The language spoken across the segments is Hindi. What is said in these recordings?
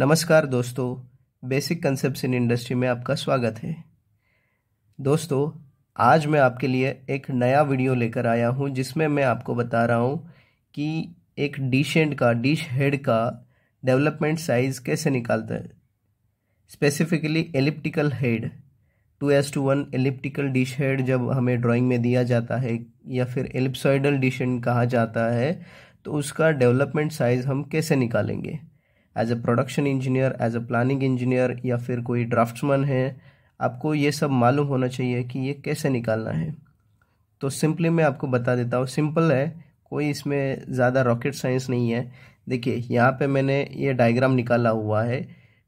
नमस्कार दोस्तों बेसिक कंसेप्ट इन इंडस्ट्री में आपका स्वागत है दोस्तों आज मैं आपके लिए एक नया वीडियो लेकर आया हूं जिसमें मैं आपको बता रहा हूं कि एक डिशेंट का डिश हेड का डेवलपमेंट साइज कैसे निकालता है specifically elliptical head two is to one elliptical dish head जब हमें ड्राइंग में दिया जाता है या फिर एलिप्सॉइडल डिशेंट कहा जाता है तो उसका डेवलपमेंट साइज हम कैसे निकालेंगे as a production engineer as a planning engineer या फिर कोई ड्राफ्ट्समैन है आपको ये सब मालूम होना चाहिए कि ये कैसे निकालना है तो सिंपली मैं आपको बता देता हूँ सिंपल है कोई इसमें ज़्यादा रॉकेट साइंस नहीं है देखिए यहाँ पे मैंने ये डायग्राम निकाला हुआ है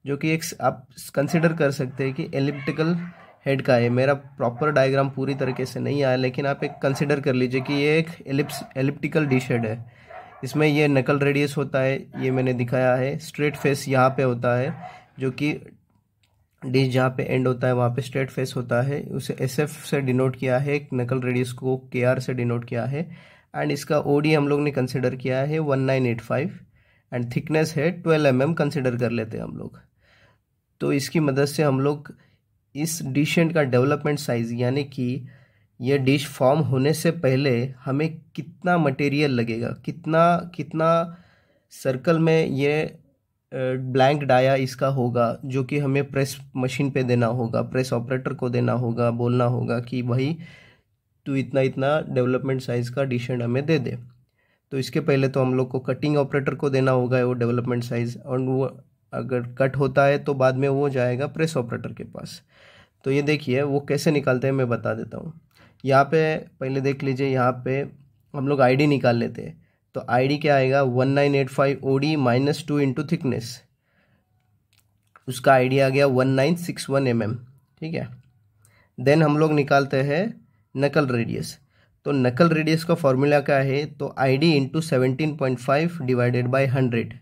जो कि एक आप कंसिडर कर सकते हैं कि एलिप्टिकल हेड का है मेरा प्रॉपर डायग्राम पूरी तरीके से नहीं आया लेकिन आप एक कंसिडर कर लीजिए कि ये एक एलिप्स एलिप्टिकल डिश हेड है इसमें ये नकल रेडियस होता है ये मैंने दिखाया है स्ट्रेट फेस यहाँ पे होता है जो कि डिश जहाँ पे एंड होता है वहाँ पे स्ट्रेट फेस होता है उसे एस एफ से डिनोट किया है नकल रेडियस को के आर से डिनोट किया है एंड इसका ओ डी हम लोग ने कंसिडर किया है one nine eight five and thickness है ट्वेल्व एम एम कंसिडर कर लेते हैं हम लोग तो इसकी मदद से हम लोग इस डिशेंट का डेवलपमेंट साइज़ यानी कि यह डिश फॉर्म होने से पहले हमें कितना मटेरियल लगेगा कितना कितना सर्कल में ये ब्लैंक डाया इसका होगा जो कि हमें प्रेस मशीन पे देना होगा प्रेस ऑपरेटर को देना होगा बोलना होगा कि भाई तू इतना इतना डेवलपमेंट साइज़ का डिश एंड हमें दे दे तो इसके पहले तो हम लोग को कटिंग ऑपरेटर को देना होगा वो डेवलपमेंट साइज़ और वो अगर कट होता है तो बाद में वो जाएगा प्रेस ऑपरेटर के पास तो ये देखिए वो कैसे निकालते हैं मैं बता देता हूँ यहाँ पे पहले देख लीजिए यहाँ पे हम लोग आईडी निकाल लेते हैं तो आईडी क्या आएगा one nine eight five O D minus two into thickness उसका आईडी आ गया one nine six one M M ठीक है देन हम लोग निकालते हैं नकल रेडियस तो नकल रेडियस का फॉर्मूला क्या है तो I D into seventeen point five divided by hundred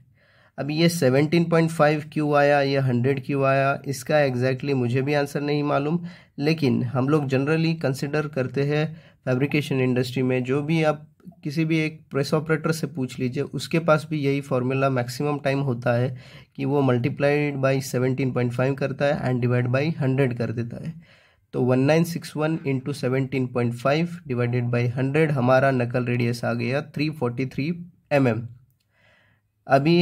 अब ये 17.5 क्यों आया ये 100 क्यों आया इसका एग्जैक्टली exactly मुझे भी आंसर नहीं मालूम लेकिन हम लोग जनरली कंसिडर करते हैं फैब्रिकेशन इंडस्ट्री में जो भी आप किसी भी एक प्रेस ऑपरेटर से पूछ लीजिए उसके पास भी यही फार्मूला मैक्सिमम टाइम होता है कि वो मल्टीप्लाइड बाई फाइव करता है एंड डिवाइड बाई हंड्रेड कर देता है तो 1961 nine six one into seventeen point five divided by hundred हमारा नकल रेडियस आ गया 343 फोर्टी mm. अभी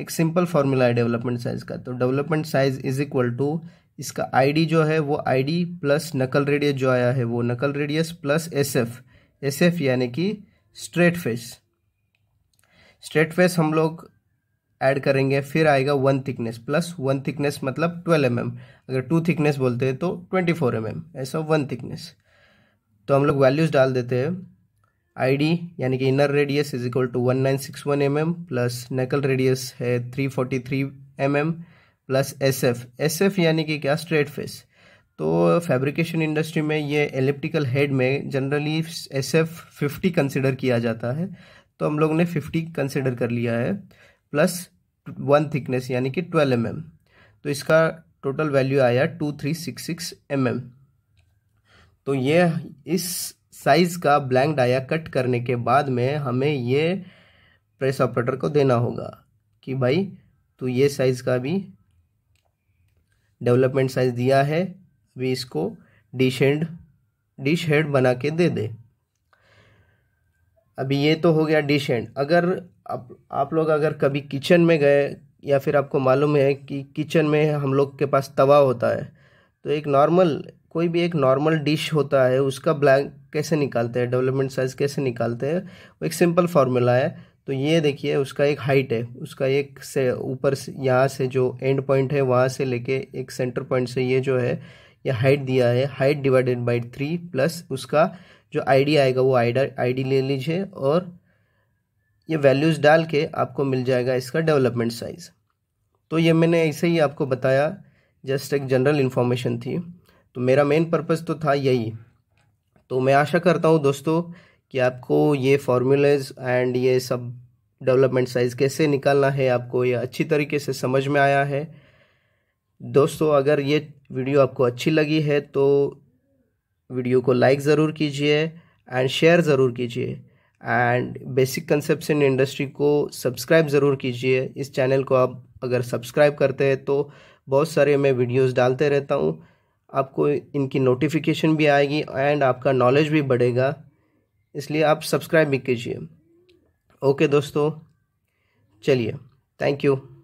एक सिंपल फार्मूला है डेवलपमेंट साइज का तो development size is equal to इसका आईडी जो है वो आईडी प्लस नकल रेडियस जो आया है वो नकल रेडियस प्लस एसएफ एसएफ यानी कि स्ट्रेट फेस स्ट्रेट फेस हम लोग ऐड करेंगे फिर आएगा one thickness plus one thickness मतलब ट्वेल्व एम mm. अगर टू थिकनेस बोलते हैं तो ट्वेंटी फोर एम ऐसा वन थिकनेस तो हम लोग वैल्यूज़ डाल देते हैं आई डी यानी कि inner radius is equal to one nine six one M M plus knuckle radius है three forty three M M plus S F S F यानी कि क्या स्ट्रेट फेस तो फैब्रिकेशन इंडस्ट्री में ये एलिप्टिकल हेड में generally S F fifty consider किया जाता है तो हम लोगों ने फिफ्टी कंसिडर कर लिया है प्लस वन थिकनेस यानी कि ट्वेल्व एम एम तो इसका टोटल वैल्यू आया two three six six M M तो ये इस साइज का ब्लैंक डाया कट करने के बाद में हमें ये प्रेस ऑपरेटर को देना होगा कि भाई तो ये साइज़ का भी डेवलपमेंट साइज दिया है अभी इसको डिश हेड डिश हेड बना के दे दे अभी ये तो हो गया डिश हेड अगर आप आप लोग अगर कभी किचन में गए या फिर आपको मालूम है कि किचन में हम लोग के पास तवा होता है तो एक नॉर्मल कोई भी एक नॉर्मल डिश होता है उसका ब्लैंक कैसे निकालते हैं डेवलपमेंट साइज कैसे निकालते हैं वो एक सिंपल फार्मूला है तो ये देखिए उसका एक हाइट है उसका एक से ऊपर से यहाँ से जो एंड पॉइंट है वहाँ से लेके एक सेंटर पॉइंट से ये जो है ये हाइट दिया है height divided by three plus उसका जो आईडी आएगा वो आई आईडी ले लीजिए और ये वैल्यूज़ डाल के आपको मिल जाएगा इसका डेवलपमेंट साइज़ तो ये मैंने ऐसे ही आपको बताया जस्ट एक जनरल इन्फॉर्मेशन थी तो मेरा मेन पर्पज़ तो था यही तो मैं आशा करता हूँ दोस्तों कि आपको ये फार्मूलेज एंड ये सब डेवलपमेंट साइज़ कैसे निकालना है आपको ये अच्छी तरीके से समझ में आया है दोस्तों अगर ये वीडियो आपको अच्छी लगी है तो वीडियो को लाइक ज़रूर कीजिए एंड शेयर ज़रूर कीजिए एंड बेसिक कंसेप्शन इंडस्ट्री को सब्सक्राइब ज़रूर कीजिए इस चैनल को आप अगर सब्सक्राइब करते हैं तो बहुत सारे मैं वीडियोस डालते रहता हूँ आपको इनकी नोटिफिकेशन भी आएगी एंड आपका नॉलेज भी बढ़ेगा इसलिए आप सब्सक्राइब भी कीजिए ओके दोस्तों चलिए थैंक यू